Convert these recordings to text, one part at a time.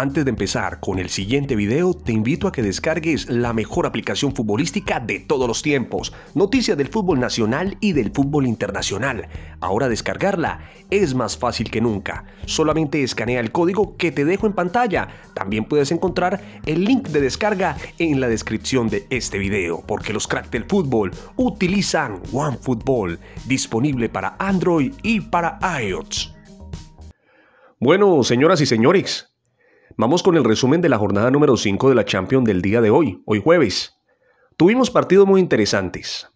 Antes de empezar con el siguiente video, te invito a que descargues la mejor aplicación futbolística de todos los tiempos, noticias del fútbol nacional y del fútbol internacional. Ahora descargarla es más fácil que nunca. Solamente escanea el código que te dejo en pantalla. También puedes encontrar el link de descarga en la descripción de este video, porque los cracks del fútbol utilizan OneFootball, disponible para Android y para iOS. Bueno, señoras y señores, Vamos con el resumen de la jornada número 5 de la Champions del día de hoy, hoy jueves. Tuvimos partidos muy interesantes,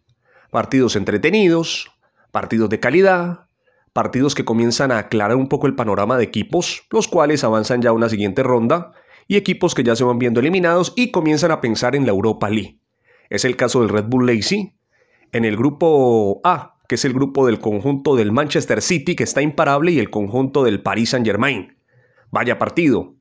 partidos entretenidos, partidos de calidad, partidos que comienzan a aclarar un poco el panorama de equipos, los cuales avanzan ya a una siguiente ronda, y equipos que ya se van viendo eliminados y comienzan a pensar en la Europa League. Es el caso del Red Bull Lazy, en el grupo A, que es el grupo del conjunto del Manchester City, que está imparable, y el conjunto del Paris Saint Germain. Vaya partido,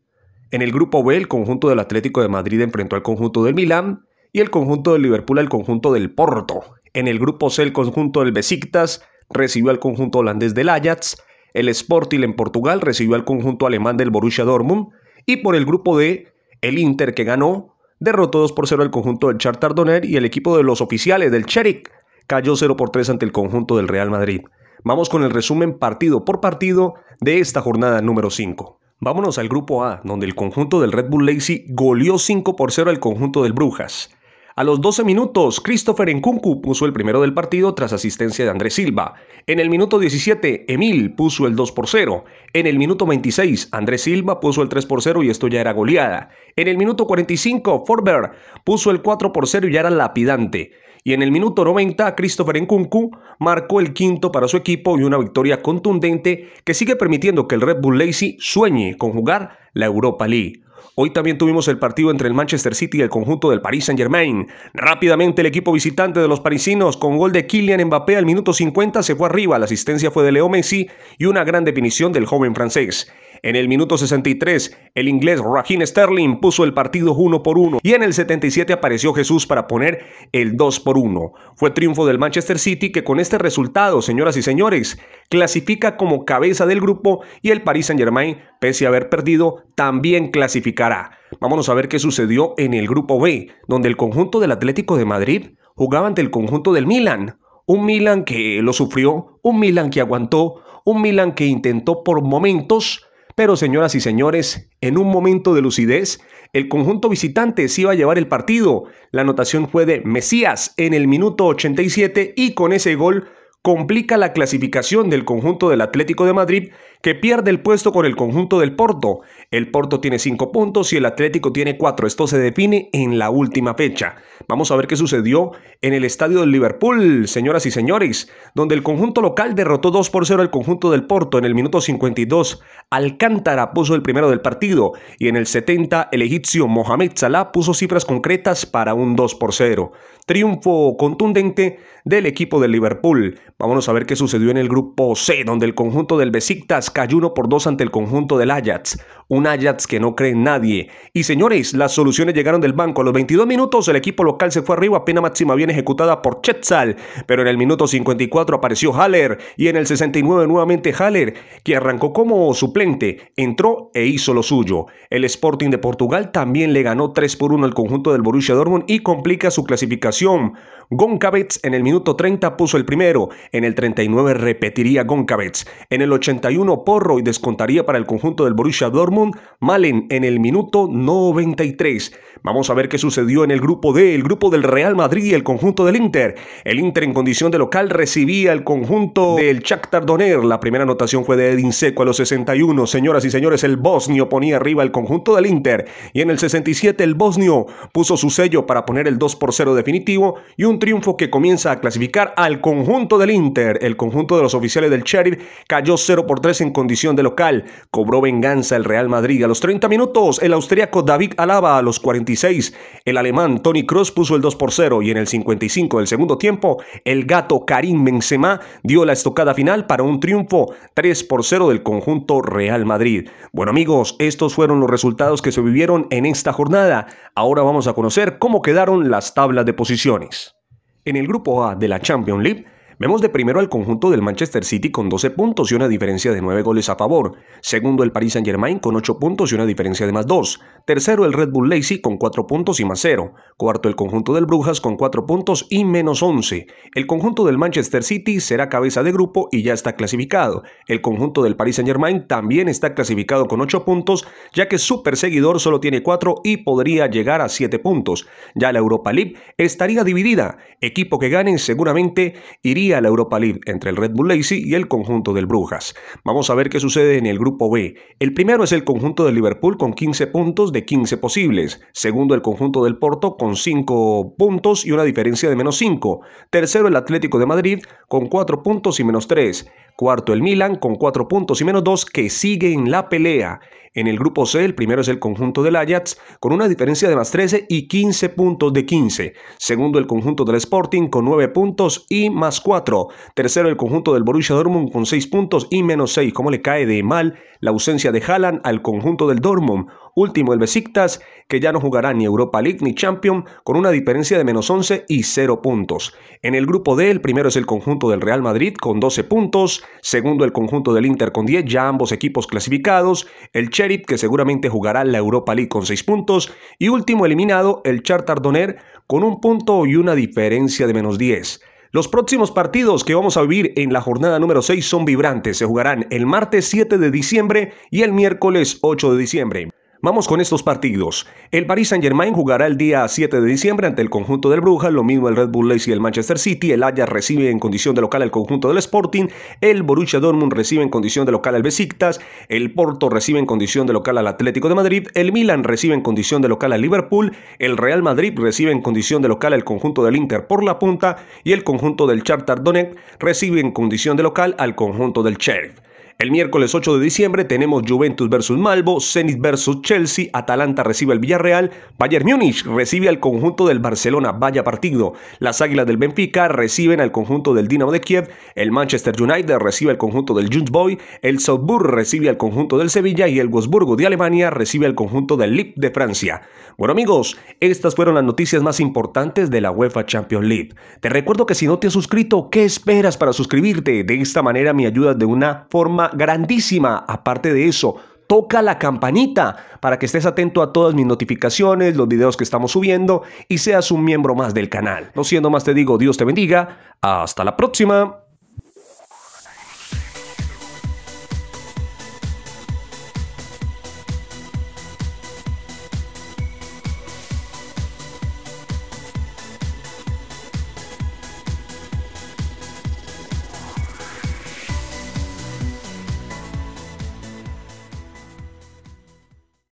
en el grupo B, el conjunto del Atlético de Madrid enfrentó al conjunto del Milán y el conjunto del Liverpool al conjunto del Porto. En el grupo C, el conjunto del Besiktas recibió al conjunto holandés del Ajax, el Sporting en Portugal recibió al conjunto alemán del Borussia Dortmund y por el grupo D, el Inter que ganó derrotó 2 por 0 al conjunto del Charter y el equipo de los oficiales del Cherik cayó 0 por 3 ante el conjunto del Real Madrid. Vamos con el resumen partido por partido de esta jornada número 5. Vámonos al grupo A, donde el conjunto del Red Bull Lazy goleó 5 por 0 al conjunto del Brujas. A los 12 minutos, Christopher Nkunku puso el primero del partido tras asistencia de Andrés Silva. En el minuto 17, Emil puso el 2 por 0. En el minuto 26, Andrés Silva puso el 3 por 0 y esto ya era goleada. En el minuto 45, Forber puso el 4 por 0 y ya era lapidante. Y en el minuto 90, Christopher Nkunku marcó el quinto para su equipo y una victoria contundente que sigue permitiendo que el Red Bull Lazy sueñe con jugar la Europa League. Hoy también tuvimos el partido entre el Manchester City y el conjunto del Paris Saint-Germain. Rápidamente el equipo visitante de los parisinos con gol de Kylian Mbappé al minuto 50 se fue arriba, la asistencia fue de Leo Messi y una gran definición del joven francés. En el minuto 63, el inglés Raheem Sterling puso el partido 1 por 1 y en el 77 apareció Jesús para poner el 2 por 1. Fue triunfo del Manchester City que con este resultado, señoras y señores, clasifica como cabeza del grupo y el Paris Saint-Germain, pese a haber perdido, también clasificará. Vámonos a ver qué sucedió en el grupo B, donde el conjunto del Atlético de Madrid jugaba ante el conjunto del Milan. Un Milan que lo sufrió, un Milan que aguantó, un Milan que intentó por momentos, pero señoras y señores, en un momento de lucidez, el conjunto visitante se iba a llevar el partido. La anotación fue de Mesías en el minuto 87 y con ese gol complica la clasificación del conjunto del Atlético de Madrid que pierde el puesto con el conjunto del Porto. El Porto tiene 5 puntos y el Atlético tiene 4. Esto se define en la última fecha. Vamos a ver qué sucedió en el estadio del Liverpool, señoras y señores, donde el conjunto local derrotó 2 por 0 al conjunto del Porto en el minuto 52. Alcántara puso el primero del partido y en el 70 el egipcio Mohamed Salah puso cifras concretas para un 2 por 0. Triunfo contundente del equipo del Liverpool. Vámonos a ver qué sucedió en el grupo C, donde el conjunto del Besiktas cayó 1 por 2 ante el conjunto del Ajax, un Ajax que no cree en nadie. Y señores, las soluciones llegaron del banco. A los 22 minutos el equipo local se fue arriba, pena máxima bien ejecutada por Chetzal, pero en el minuto 54 apareció Haller y en el 69 nuevamente Haller, que arrancó como suplente, entró e hizo lo suyo. El Sporting de Portugal también le ganó 3 por 1 al conjunto del Borussia Dortmund y complica su clasificación. Goncavets en el minuto 30 puso el primero, en el 39 repetiría Goncavets, en el 81 Porro y descontaría para el conjunto del Borussia Dortmund, Malen en el minuto 93. Vamos a ver qué sucedió en el grupo D, el grupo del Real Madrid y el conjunto del Inter. El Inter en condición de local recibía el conjunto del Shakhtar Doner. La primera anotación fue de Edin Seco a los 61. Señoras y señores, el bosnio ponía arriba el conjunto del Inter y en el 67 el bosnio puso su sello para poner el 2 por 0 definitivo y un triunfo que comienza a clasificar al conjunto del Inter. El conjunto de los oficiales del Sheriff cayó 0 por 3 en condición de local. Cobró venganza el Real Madrid. A los 30 minutos, el austriaco David Alaba a los 46. El alemán Tony Kroos puso el 2 por 0 y en el 55 del segundo tiempo, el gato Karim Benzema dio la estocada final para un triunfo 3 por 0 del conjunto Real Madrid. Bueno amigos, estos fueron los resultados que se vivieron en esta jornada. Ahora vamos a conocer cómo quedaron las tablas de posiciones. En el grupo A de la Champions League, Vemos de primero al conjunto del Manchester City con 12 puntos y una diferencia de 9 goles a favor. Segundo el Paris Saint-Germain con 8 puntos y una diferencia de más 2. Tercero el Red Bull Lazy con 4 puntos y más 0. Cuarto el conjunto del Brujas con 4 puntos y menos 11. El conjunto del Manchester City será cabeza de grupo y ya está clasificado. El conjunto del Paris Saint Germain también está clasificado con 8 puntos, ya que su perseguidor solo tiene 4 y podría llegar a 7 puntos. Ya la Europa League estaría dividida. Equipo que gane seguramente iría a la Europa League entre el Red Bull Lazy y el conjunto del Brujas. Vamos a ver qué sucede en el grupo B. El primero es el conjunto del Liverpool con 15 puntos de 15 posibles. Segundo, el conjunto del Porto con 5 puntos y una diferencia de menos 5. Tercero, el Atlético de Madrid con 4 puntos y menos 3. Cuarto, el Milan con 4 puntos y menos 2 que sigue en la pelea. En el grupo C, el primero es el conjunto del Ajax con una diferencia de más 13 y 15 puntos de 15. Segundo, el conjunto del Sporting con 9 puntos y más 4. Tercero, el conjunto del Borussia Dortmund con 6 puntos y menos 6. ¿Cómo le cae de mal la ausencia de Haaland al conjunto del Dortmund? Último el Besiktas, que ya no jugará ni Europa League ni Champions, con una diferencia de menos 11 y 0 puntos. En el grupo D, el primero es el conjunto del Real Madrid con 12 puntos, segundo el conjunto del Inter con 10, ya ambos equipos clasificados, el Cherit, que seguramente jugará la Europa League con 6 puntos, y último eliminado, el Chartardoner, con un punto y una diferencia de menos 10. Los próximos partidos que vamos a vivir en la jornada número 6 son vibrantes. Se jugarán el martes 7 de diciembre y el miércoles 8 de diciembre. Vamos con estos partidos. El Paris Saint-Germain jugará el día 7 de diciembre ante el conjunto del Bruja, lo mismo el Red Bull Leipzig y el Manchester City, el Ajax recibe en condición de local al conjunto del Sporting, el Borussia Dortmund recibe en condición de local al Besiktas, el Porto recibe en condición de local al Atlético de Madrid, el Milan recibe en condición de local al Liverpool, el Real Madrid recibe en condición de local al conjunto del Inter por la punta y el conjunto del Charter Donet recibe en condición de local al conjunto del Sheriff. El miércoles 8 de diciembre tenemos Juventus versus Malvo, Zenit versus Chelsea, Atalanta recibe al Villarreal, Bayern Múnich recibe al conjunto del Barcelona, vaya partido. Las Águilas del Benfica reciben al conjunto del Dinamo de Kiev, el Manchester United recibe al conjunto del Young Boy, el Southburg recibe al conjunto del Sevilla y el Wolfsburgo de Alemania recibe al conjunto del Lille de Francia. Bueno amigos, estas fueron las noticias más importantes de la UEFA Champions League. Te recuerdo que si no te has suscrito, ¿qué esperas para suscribirte? De esta manera me ayudas de una forma grandísima. Aparte de eso, toca la campanita para que estés atento a todas mis notificaciones, los videos que estamos subiendo y seas un miembro más del canal. No siendo más te digo, Dios te bendiga. Hasta la próxima.